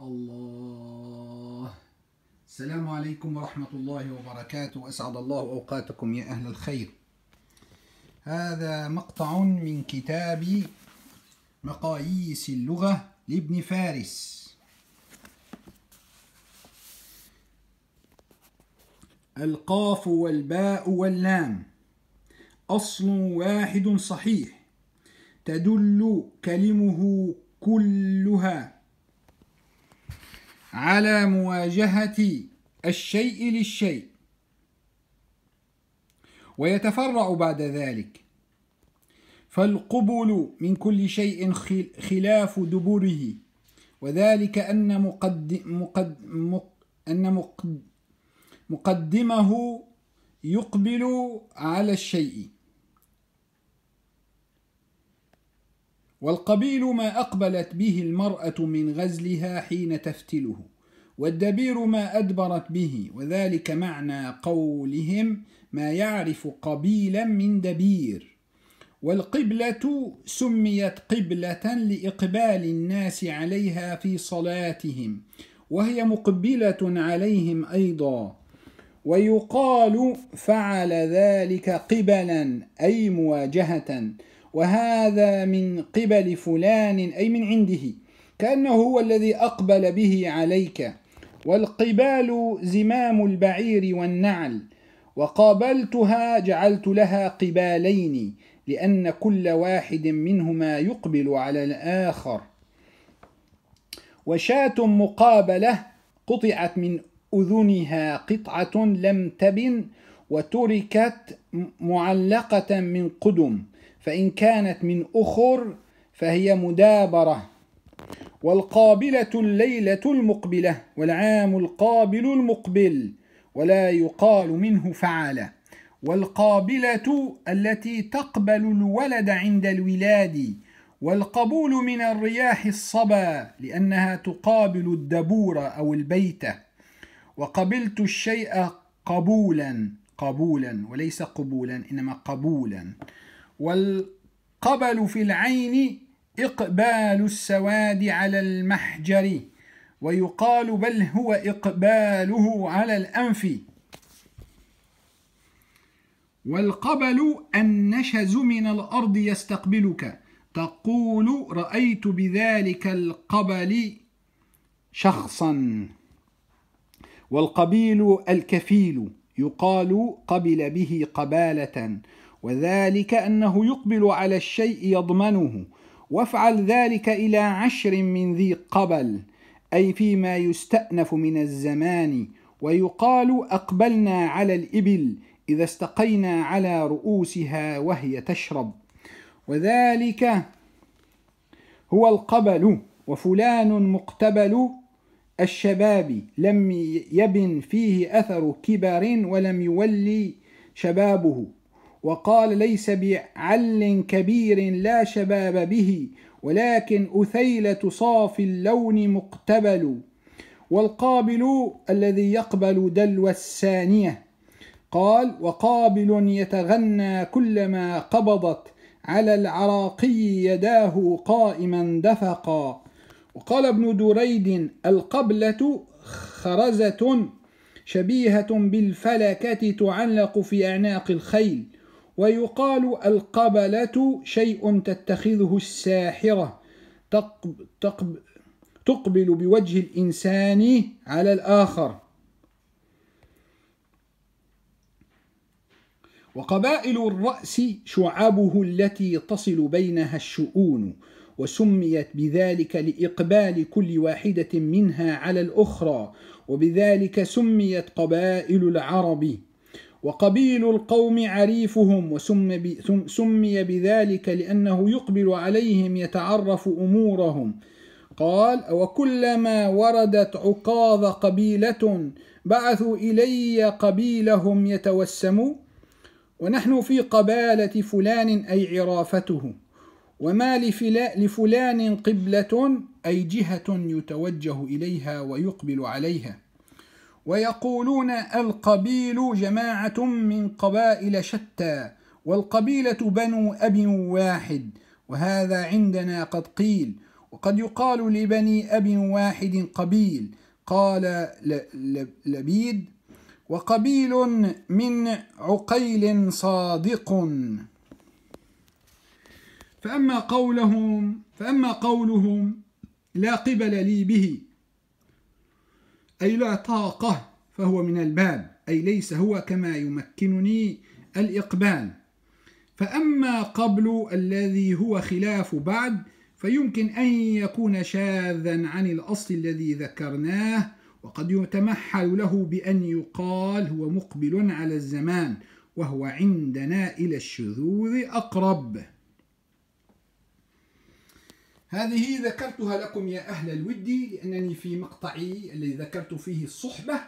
الله السلام عليكم ورحمة الله وبركاته أسعد الله أوقاتكم يا أهل الخير هذا مقطع من كتاب مقاييس اللغة لابن فارس القاف والباء واللام أصل واحد صحيح تدل كلمه كلها على مواجهة الشيء للشيء ويتفرع بعد ذلك فالقبل من كل شيء خلاف دبره وذلك أن مقدم أن مقدمه يقبل على الشيء والقبيل ما أقبلت به المرأة من غزلها حين تفتله والدبير ما أدبرت به وذلك معنى قولهم ما يعرف قبيلا من دبير والقبلة سميت قبلة لإقبال الناس عليها في صلاتهم وهي مقبلة عليهم أيضا ويقال فعل ذلك قبلا أي مواجهة وهذا من قبل فلان أي من عنده كأنه هو الذي أقبل به عليك والقبال زمام البعير والنعل وقابلتها جعلت لها قبالين لأن كل واحد منهما يقبل على الآخر وشاة مقابلة قطعت من أذنها قطعة لم تبن وتركت معلقة من قدم فإن كانت من أخر فهي مدابرة والقابلة الليلة المقبلة والعام القابل المقبل ولا يقال منه فعل والقابلة التي تقبل الولد عند الولاد والقبول من الرياح الصبا لأنها تقابل الدبور أو البيت وقبلت الشيء قبولا قبولا وليس قبولا إنما قبولا والقبل في العين إقبال السواد على المحجر ويقال بل هو إقباله على الأنف والقبل النشز من الأرض يستقبلك تقول رأيت بذلك القبل شخصا والقبيل الكفيل يقال قبل به قبالة وذلك أنه يقبل على الشيء يضمنه وافعل ذلك إلى عشر من ذي قبل أي فيما يستأنف من الزمان ويقال أقبلنا على الإبل إذا استقينا على رؤوسها وهي تشرب وذلك هو القبل وفلان مقتبل الشباب لم يبن فيه أثر كبر ولم يولي شبابه وقال ليس بعل كبير لا شباب به ولكن أثيلة صافي اللون مقتبل والقابل الذي يقبل دلو الثانية قال وقابل يتغنى كلما قبضت على العراقي يداه قائما دفقا وقال ابن دريد القبلة خرزة شبيهة بالفلكة تعلق في أعناق الخيل ويقال القبلة شيء تتخذه الساحرة تقب تقب تقبل بوجه الإنسان على الآخر وقبائل الرأس شعابه التي تصل بينها الشؤون وسميت بذلك لإقبال كل واحدة منها على الأخرى وبذلك سميت قبائل العرب وقبيل القوم عريفهم وسمي بذلك لأنه يقبل عليهم يتعرف أمورهم قال وكلما وردت عقاظ قبيلة بعثوا إلي قبيلهم يتوسموا ونحن في قبالة فلان أي عرافته وما لفلان قبلة أي جهة يتوجه إليها ويقبل عليها ويقولون القبيل جماعة من قبائل شتى والقبيلة بنو أب واحد وهذا عندنا قد قيل وقد يقال لبني أب واحد قبيل قال لبيد وقبيل من عقيل صادق فأما قولهم فأما قولهم لا قبل لي به أي لا طاقة فهو من الباب أي ليس هو كما يمكنني الإقبال فأما قبل الذي هو خلاف بعد فيمكن أن يكون شاذا عن الأصل الذي ذكرناه وقد يتمحل له بأن يقال هو مقبل على الزمان وهو عندنا إلى الشذوذ أقرب هذه ذكرتها لكم يا أهل الود لأنني في مقطعي الذي ذكرت فيه الصحبة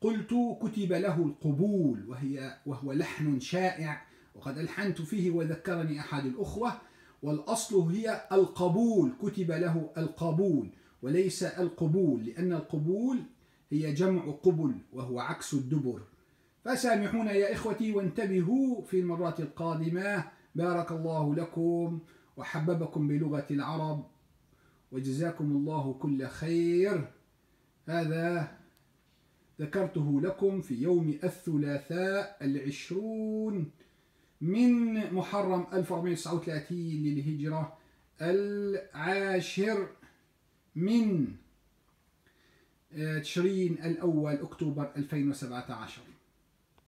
قلت كتب له القبول وهي وهو لحن شائع وقد ألحنت فيه وذكرني أحد الأخوة والأصل هي القبول كتب له القبول وليس القبول لأن القبول هي جمع قبل وهو عكس الدبر فسامحونا يا إخوتي وانتبهوا في المرات القادمة بارك الله لكم وحببكم بلغة العرب وجزاكم الله كل خير هذا ذكرته لكم في يوم الثلاثاء العشرون من محرم 1439 للهجرة العاشر من آه، تشرين الأول أكتوبر 2017